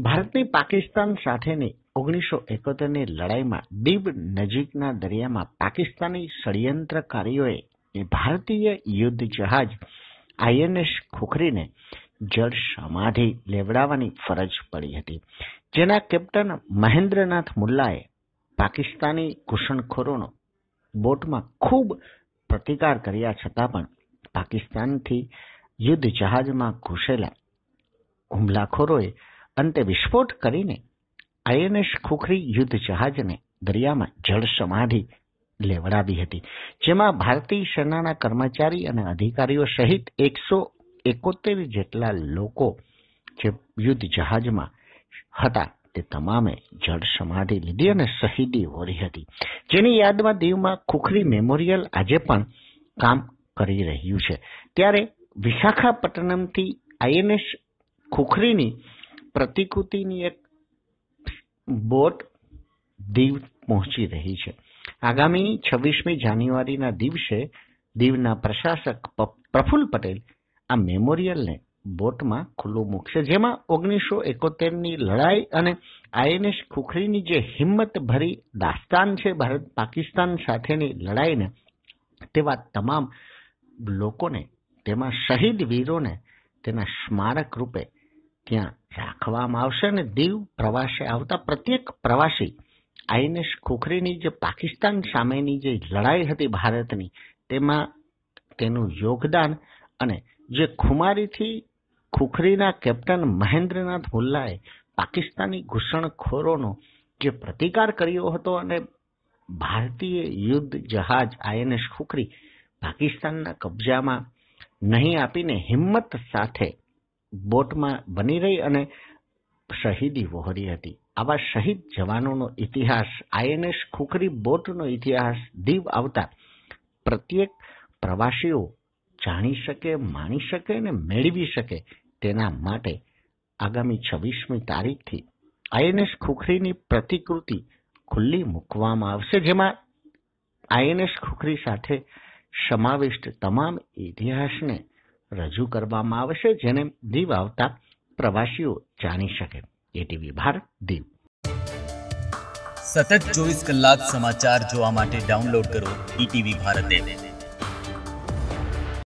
ભારતની પાકિસ્તાન સાથેની ઓગણીસો એકોતેરની લડાઈમાં દીવ નજીકના દરિયામાં પાકિસ્તાની ષડયંત્રકારીઓએ ભારતીય યુદ્ધ જહાજ આઈએનએસ ખોખરીને જળ સમાધિ લેવડાવવાની ફરજ પડી હતી જેના કેપ્ટન મહેન્દ્રનાથ મુલ્લાએ પાકિસ્તાની ઘૂસણખોરોનો બોટમાં ખૂબ પ્રતિકાર કર્યા છતાં પણ પાકિસ્તાનથી યુદ્ધ જહાજમાં ઘૂસેલા હુમલાખોરોએ અંતે વિસ્ફોટ કરીને આઈએનએસ ખુખરી યુદ્ધ જહાજને દરિયામાં જળ સમાધિ લેવડાવી હતી જેમાં ભારતીય સેનાના કર્મચારી અને અધિકારીઓ સહિત એકસો એકોતેર જેટલા લોકો જે યુદ્ધ જહાજમાં હતા તે તમામે જળ સમાધિ લીધી અને શહીદી વળી હતી જેની યાદમાં દીવમાં ખુખરી મેમોરિયલ આજે પણ કામ કરી રહ્યું છે ત્યારે વિશાખાપટ્ટનમથી આઈએનએસ ખુખરીની પ્રતિકૃતિની એક બોટ દીવ પહોંચી રહી છે આગામી છવ્વીસમી જાન્યુઆરીના દિવસે દીવના પ્રશાસક પ્રફુલ્લ પટેલ આ મેમોરિયલને બોટમાં ખુલ્લું મૂકશે જેમાં ઓગણીસો એકોતેરની લડાઈ અને આઈએનએસ ખુખરીની જે હિંમત ભરી દાસ્તાન છે ભારત પાકિસ્તાન સાથેની લડાઈને તેવા તમામ લોકોને તેમાં શહીદ વીરોને તેના સ્મારક રૂપે ત્યાં રાખવામાં આવશે અને દીવ પ્રવાસે આવતા પ્રત્યેક પ્રવાસી આઈએનએસ ખોખરીની જે પાકિસ્તાન સામેની જે લડાઈ હતી ભારતની તેમાં તેનું યોગદાન અને જે ખુમારીથી ખુખરીના કેપ્ટન મહેન્દ્રનાથ ભુલ્લાએ પાકિસ્તાની ઘૂસણખોરોનો જે પ્રતિકાર કર્યો હતો અને ભારતીય યુદ્ધ જહાજ આઈએનએસ ખુખરી પાકિસ્તાનના કબજામાં નહીં આપીને હિંમત સાથે બોટમાં બની રહી અને શહીદી વહોરી હતી આવા શહીદ જવાનોનો ઇતિહાસ આઈએનએસ ખુખરી બોટનો ઇતિહાસ દીવ આવતા પ્રત્યેક પ્રવાસીઓ જાણી શકે માણી શકે અને મેળવી શકે તેના માટે આગામી છવ્વીસમી તારીખથી આઈએનએસ ખુખરીની પ્રતિકૃતિ ખુલ્લી મૂકવામાં આવશે જેમાં આઈએનએસ ખુખરી સાથે સમાવિષ્ટ તમામ ઇતિહાસને રજૂ કરવામાં આવશે જેને દીવ આવતા પ્રવાસીઓ જાણી શકે એટીવી ભારત દીવ સતત ચોવીસ કલાક સમાચાર જોવા માટે ડાઉનલોડ કરો ઈટીવી e ભારત એપ